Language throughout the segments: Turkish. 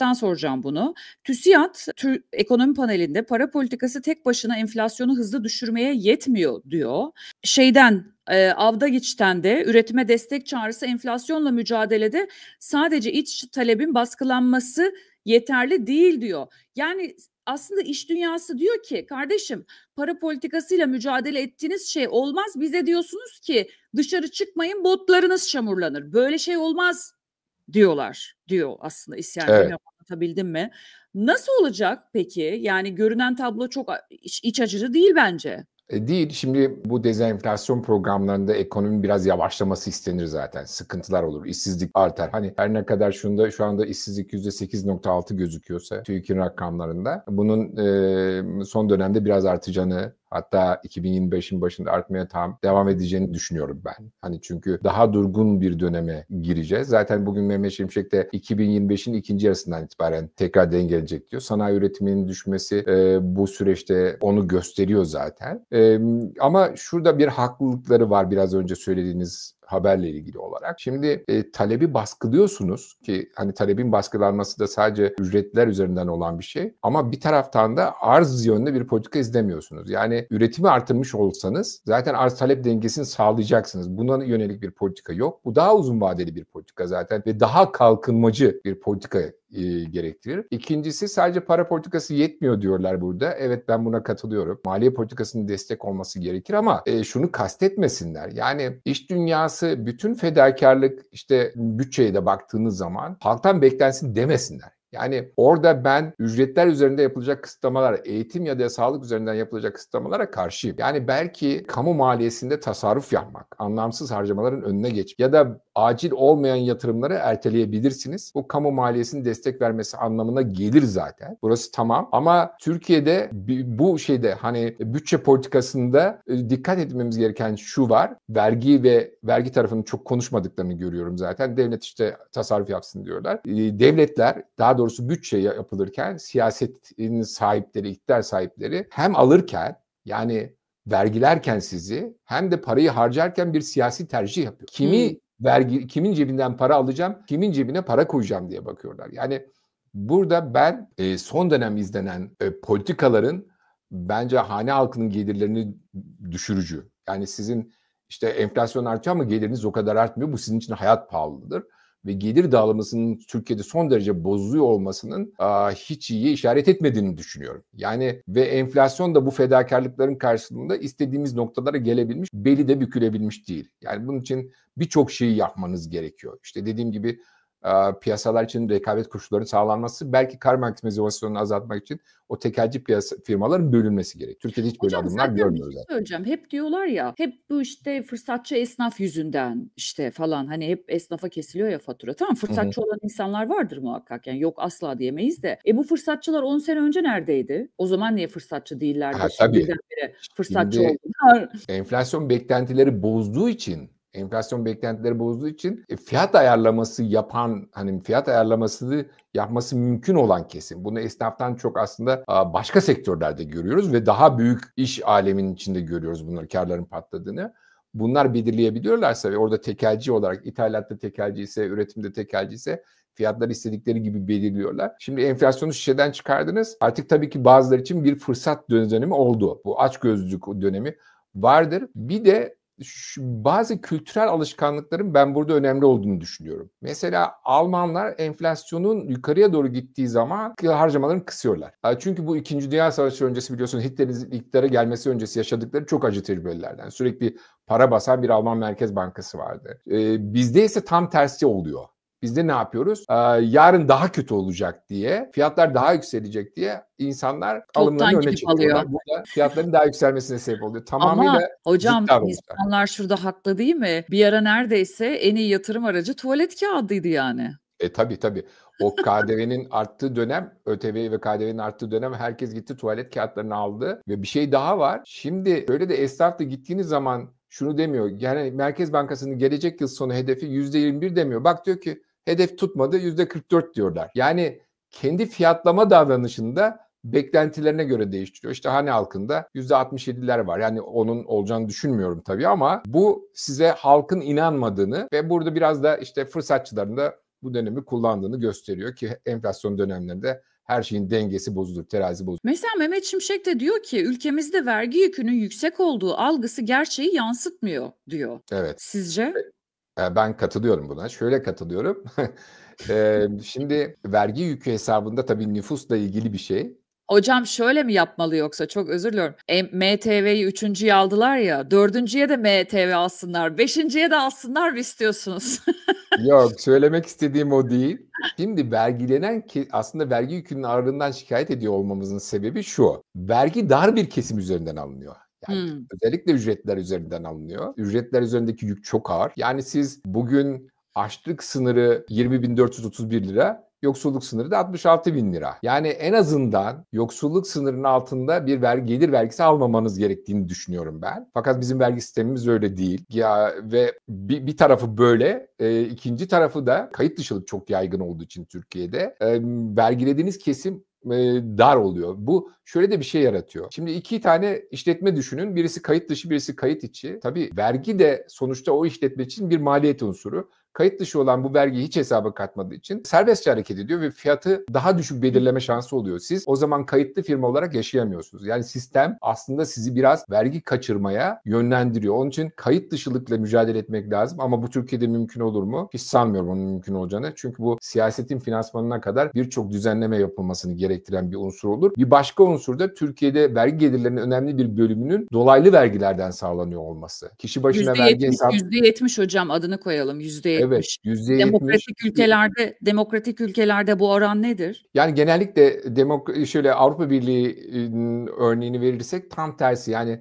Tüsiat'tan soracağım bunu. TÜSİAD Türk ekonomi panelinde para politikası tek başına enflasyonu hızlı düşürmeye yetmiyor diyor. Şeyden e, avda geçten de üretime destek çağrısı enflasyonla mücadelede sadece iç talebin baskılanması yeterli değil diyor. Yani aslında iş dünyası diyor ki kardeşim para politikasıyla mücadele ettiğiniz şey olmaz. Bize diyorsunuz ki dışarı çıkmayın botlarınız çamurlanır. Böyle şey olmaz diyorlar diyor aslında isyan evet. Anlatabildim mi? Nasıl olacak peki? Yani görünen tablo çok iç, iç acıcı değil bence. E değil. Şimdi bu dezenflasyon programlarında ekonominin biraz yavaşlaması istenir zaten. Sıkıntılar olur, işsizlik artar. Hani her ne kadar şunda şu anda işsizlik %8.6 gözüküyorsa TÜİK'in rakamlarında bunun e, son dönemde biraz artacağını Hatta 2025'in başında artmaya tam devam edeceğini düşünüyorum ben. Hani çünkü daha durgun bir döneme gireceğiz. Zaten bugün Mehmet Şimşek de 2025'in ikinci yarısından itibaren tekrar dengelenecek diyor. Sanayi üretiminin düşmesi e, bu süreçte onu gösteriyor zaten. E, ama şurada bir haklılıkları var biraz önce söylediğiniz haberle ilgili olarak. Şimdi e, talebi baskılıyorsunuz ki hani talebin baskılanması da sadece ücretler üzerinden olan bir şey ama bir taraftan da arz yönlü bir politika izlemiyorsunuz. Yani üretimi artırmış olsanız zaten arz talep dengesini sağlayacaksınız. Buna yönelik bir politika yok. Bu daha uzun vadeli bir politika zaten ve daha kalkınmacı bir politika e, gerektirir. İkincisi sadece para politikası yetmiyor diyorlar burada. Evet ben buna katılıyorum. Maliye politikasının destek olması gerekir ama e, şunu kastetmesinler. Yani iş dünyası bütün fedakarlık işte bütçeye de baktığınız zaman halktan beklensin demesinler. Yani orada ben ücretler üzerinde yapılacak kısıtlamalar, eğitim ya da sağlık üzerinden yapılacak kısıtlamalara karşıyım. Yani belki kamu maliyesinde tasarruf yapmak, anlamsız harcamaların önüne geçip ya da acil olmayan yatırımları erteleyebilirsiniz. Bu kamu maliyesini destek vermesi anlamına gelir zaten. Burası tamam ama Türkiye'de bu şeyde hani bütçe politikasında e, dikkat etmemiz gereken şu var. Vergi ve vergi tarafını çok konuşmadıklarını görüyorum zaten. Devlet işte tasarruf yapsın diyorlar. E, devletler daha doğrusu bütçe yapılırken siyasetin sahipleri, iktidar sahipleri hem alırken yani vergilerken sizi hem de parayı harcarken bir siyasi tercih yapıyor. Kimi hmm. vergi kimin cebinden para alacağım, kimin cebine para koyacağım diye bakıyorlar. Yani burada ben e, son dönem izlenen e, politikaların bence hane halkının gelirlerini düşürücü. Yani sizin işte enflasyon artıyor ama geliriniz o kadar artmıyor. Bu sizin için hayat pahalıdır ve gelir dağılımısının Türkiye'de son derece bozuluyor olmasının hiç iyi işaret etmediğini düşünüyorum. Yani ve enflasyon da bu fedakarlıkların karşılığında istediğimiz noktalara gelebilmiş, beli de bükülebilmiş değil. Yani bunun için birçok şeyi yapmanız gerekiyor. İşte dediğim gibi piyasalar için rekabet koşulları sağlanması belki kar maksimizasyonunu azaltmak için o tekelci piyasa firmaların bölünmesi gerek. Türkiye'de hiç böyle Hocam, adımlar görmüyoruz. Şey söyleyeceğim. Hep diyorlar ya hep bu işte fırsatçı esnaf yüzünden işte falan hani hep esnafa kesiliyor ya fatura. Tamam fırsatçı Hı-hı. olan insanlar vardır muhakkak yani yok asla diyemeyiz de. E bu fırsatçılar 10 sene önce neredeydi? O zaman niye fırsatçı değillerdi? Ha, tabii. Fırsatçı Şimdi, oldular. Enflasyon beklentileri bozduğu için enflasyon beklentileri bozduğu için e, fiyat ayarlaması yapan hani fiyat ayarlamasını yapması mümkün olan kesim. Bunu esnaftan çok aslında başka sektörlerde görüyoruz ve daha büyük iş aleminin içinde görüyoruz bunları karların patladığını. Bunlar belirleyebiliyorlarsa ve orada tekelci olarak ithalatta tekelci ise, üretimde tekelci ise fiyatları istedikleri gibi belirliyorlar. Şimdi enflasyonu şişeden çıkardınız. Artık tabii ki bazıları için bir fırsat dönemi oldu. Bu açgözlülük dönemi vardır. Bir de şu, bazı kültürel alışkanlıkların ben burada önemli olduğunu düşünüyorum. Mesela Almanlar enflasyonun yukarıya doğru gittiği zaman harcamalarını kısıyorlar. Çünkü bu 2. Dünya Savaşı öncesi biliyorsunuz Hitler'in iktidara gelmesi öncesi yaşadıkları çok acı tecrübelerden. Sürekli para basan bir Alman Merkez Bankası vardı. Bizde ise tam tersi oluyor. Biz de ne yapıyoruz? Ee, yarın daha kötü olacak diye, fiyatlar daha yükselecek diye insanlar alımlarını öne çekiyorlar. Bu da fiyatların daha yükselmesine sebep oluyor. Tamamıyla Ama hocam insanlar şurada haklı değil mi? Bir ara neredeyse en iyi yatırım aracı tuvalet kağıdıydı yani. E tabi tabi. O KDV'nin arttığı dönem, ÖTV ve KDV'nin arttığı dönem herkes gitti tuvalet kağıtlarını aldı. Ve bir şey daha var. Şimdi böyle de esnafla gittiğiniz zaman şunu demiyor. Yani Merkez Bankası'nın gelecek yıl sonu hedefi %21 demiyor. Bak diyor ki hedef tutmadı yüzde %44 diyorlar. Yani kendi fiyatlama davranışında beklentilerine göre değiştiriyor. İşte hani halkında yüzde %67'ler var. Yani onun olacağını düşünmüyorum tabii ama bu size halkın inanmadığını ve burada biraz da işte fırsatçıların da bu dönemi kullandığını gösteriyor ki enflasyon dönemlerinde her şeyin dengesi bozulur, terazi bozulur. Mesela Mehmet Şimşek de diyor ki ülkemizde vergi yükünün yüksek olduğu algısı gerçeği yansıtmıyor diyor. Evet. Sizce? Ee, ben katılıyorum buna. Şöyle katılıyorum. Ee, şimdi vergi yükü hesabında tabii nüfusla ilgili bir şey. Hocam şöyle mi yapmalı yoksa çok özür diliyorum. E, MTV'yi üçüncüye aldılar ya dördüncüye de MTV alsınlar. Beşinciye de alsınlar mı istiyorsunuz? Yok söylemek istediğim o değil. Şimdi vergilenen ki aslında vergi yükünün ağırlığından şikayet ediyor olmamızın sebebi şu. Vergi dar bir kesim üzerinden alınıyor. Yani hmm. özellikle ücretler üzerinden alınıyor. Ücretler üzerindeki yük çok ağır. Yani siz bugün açlık sınırı 20.431 lira, yoksulluk sınırı da 66.000 lira. Yani en azından yoksulluk sınırının altında bir vergi, gelir vergisi almamanız gerektiğini düşünüyorum ben. Fakat bizim vergi sistemimiz öyle değil. Ya ve bir, bir tarafı böyle, e, ikinci tarafı da kayıt dışılık çok yaygın olduğu için Türkiye'de e, vergilediğiniz kesim dar oluyor. Bu şöyle de bir şey yaratıyor. Şimdi iki tane işletme düşünün. Birisi kayıt dışı, birisi kayıt içi. Tabii vergi de sonuçta o işletme için bir maliyet unsuru kayıt dışı olan bu vergiyi hiç hesaba katmadığı için serbestçe hareket ediyor ve fiyatı daha düşük belirleme şansı oluyor. Siz o zaman kayıtlı firma olarak yaşayamıyorsunuz. Yani sistem aslında sizi biraz vergi kaçırmaya yönlendiriyor. Onun için kayıt dışılıkla mücadele etmek lazım ama bu Türkiye'de mümkün olur mu? Hiç sanmıyorum onun mümkün olacağını. Çünkü bu siyasetin finansmanına kadar birçok düzenleme yapılmasını gerektiren bir unsur olur. Bir başka unsur da Türkiye'de vergi gelirlerinin önemli bir bölümünün dolaylı vergilerden sağlanıyor olması. Kişi başına %70, vergi hesabı... %70 hocam adını koyalım. %70. Evet Evet, %70. Demokratik ülkelerde demokratik ülkelerde bu oran nedir? Yani genellikle demok şöyle Avrupa Birliği örneğini verirsek tam tersi yani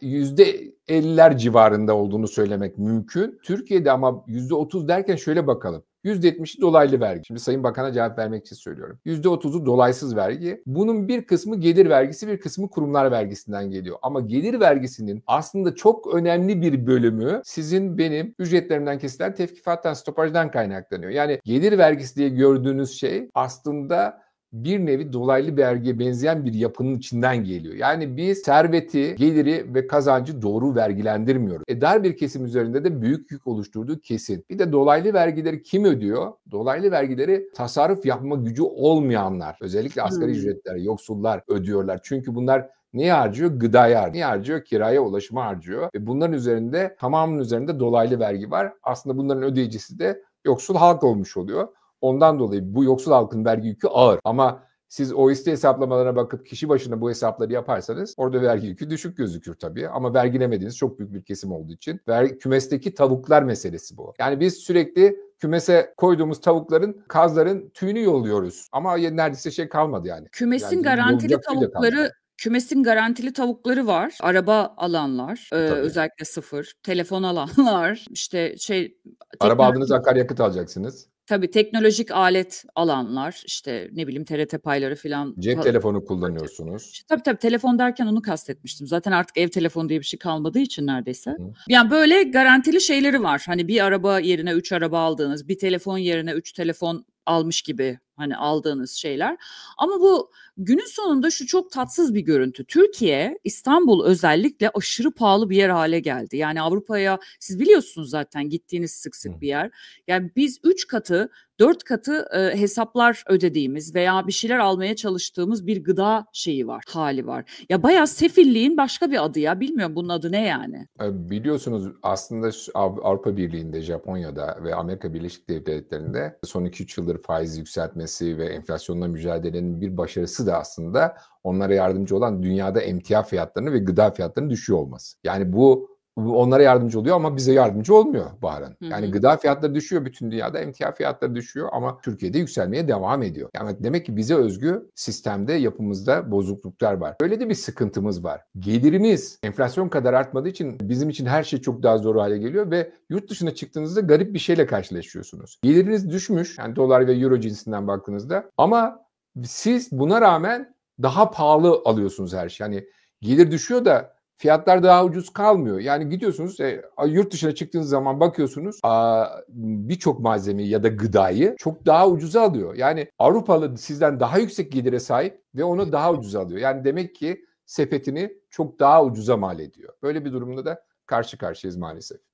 yüzde eller civarında olduğunu söylemek mümkün. Türkiye'de ama yüzde otuz derken şöyle bakalım. %70'i dolaylı vergi. Şimdi Sayın Bakan'a cevap vermek için söylüyorum. %30'u dolaysız vergi. Bunun bir kısmı gelir vergisi, bir kısmı kurumlar vergisinden geliyor. Ama gelir vergisinin aslında çok önemli bir bölümü sizin benim ücretlerimden kesilen tevkifattan, stopajdan kaynaklanıyor. Yani gelir vergisi diye gördüğünüz şey aslında bir nevi dolaylı bir vergiye benzeyen bir yapının içinden geliyor. Yani biz serveti, geliri ve kazancı doğru vergilendirmiyoruz. E dar bir kesim üzerinde de büyük yük oluşturduğu kesin. Bir de dolaylı vergileri kim ödüyor? Dolaylı vergileri tasarruf yapma gücü olmayanlar, özellikle asgari hmm. ücretler, yoksullar ödüyorlar. Çünkü bunlar ne harcıyor? Gıdaya harcıyor. ne harcıyor? Kiraya, ulaşıma harcıyor. Ve bunların üzerinde tamamının üzerinde dolaylı vergi var. Aslında bunların ödeyicisi de yoksul halk olmuş oluyor. Ondan dolayı bu yoksul halkın vergi yükü ağır. Ama siz OST hesaplamalarına bakıp kişi başına bu hesapları yaparsanız orada vergi yükü düşük gözükür tabii. Ama vergilemediğiniz çok büyük bir kesim olduğu için. Vergi, kümesteki tavuklar meselesi bu. Yani biz sürekli kümese koyduğumuz tavukların, kazların tüyünü yolluyoruz. Ama neredeyse şey kalmadı yani. Kümesin yani garantili tavukları Kümesin garantili tavukları var. Araba alanlar, e, özellikle sıfır. Telefon alanlar, işte şey... Tekrar... Araba aldığınız akaryakıt alacaksınız. Tabii teknolojik alet alanlar, işte, ne bileyim, TRT Pay'ları filan Cep telefonu kullanıyorsunuz. İşte, tabii tabii, telefon derken onu kastetmiştim. Zaten artık ev telefonu diye bir şey kalmadığı için neredeyse. Hı. Yani, böyle garantili şeyleri var. Hani, bir araba yerine üç araba aldığınız, bir telefon yerine üç telefon almış gibi hani aldığınız şeyler. Ama bu günün sonunda şu çok tatsız bir görüntü. Türkiye, İstanbul özellikle aşırı pahalı bir yer hale geldi. Yani Avrupa'ya siz biliyorsunuz zaten gittiğiniz sık sık bir yer. Yani biz 3 katı, 4 katı e, hesaplar ödediğimiz veya bir şeyler almaya çalıştığımız bir gıda şeyi var, hali var. Ya bayağı sefilliğin başka bir adı ya. Bilmiyorum bunun adı ne yani? E, biliyorsunuz aslında Avrupa Birliği'nde, Japonya'da ve Amerika Birleşik Devletleri'nde son 2-3 yıldır faiz yükseltme etmesi ve enflasyonla mücadelenin bir başarısı da aslında onlara yardımcı olan dünyada emtia fiyatlarını ve gıda fiyatlarını düşüyor olması. Yani bu onlara yardımcı oluyor ama bize yardımcı olmuyor Bahar'ın. Yani gıda fiyatları düşüyor bütün dünyada, emtia fiyatları düşüyor ama Türkiye'de yükselmeye devam ediyor. Yani demek ki bize özgü sistemde, yapımızda bozukluklar var. Böyle de bir sıkıntımız var. Gelirimiz enflasyon kadar artmadığı için bizim için her şey çok daha zor hale geliyor ve yurt dışına çıktığınızda garip bir şeyle karşılaşıyorsunuz. Geliriniz düşmüş yani dolar ve euro cinsinden baktığınızda ama siz buna rağmen daha pahalı alıyorsunuz her şeyi. Yani gelir düşüyor da fiyatlar daha ucuz kalmıyor. Yani gidiyorsunuz e, yurt dışına çıktığınız zaman bakıyorsunuz birçok malzemeyi ya da gıdayı çok daha ucuza alıyor. Yani Avrupalı sizden daha yüksek gelire sahip ve onu daha ucuza alıyor. Yani demek ki sepetini çok daha ucuza mal ediyor. Böyle bir durumda da karşı karşıyayız maalesef.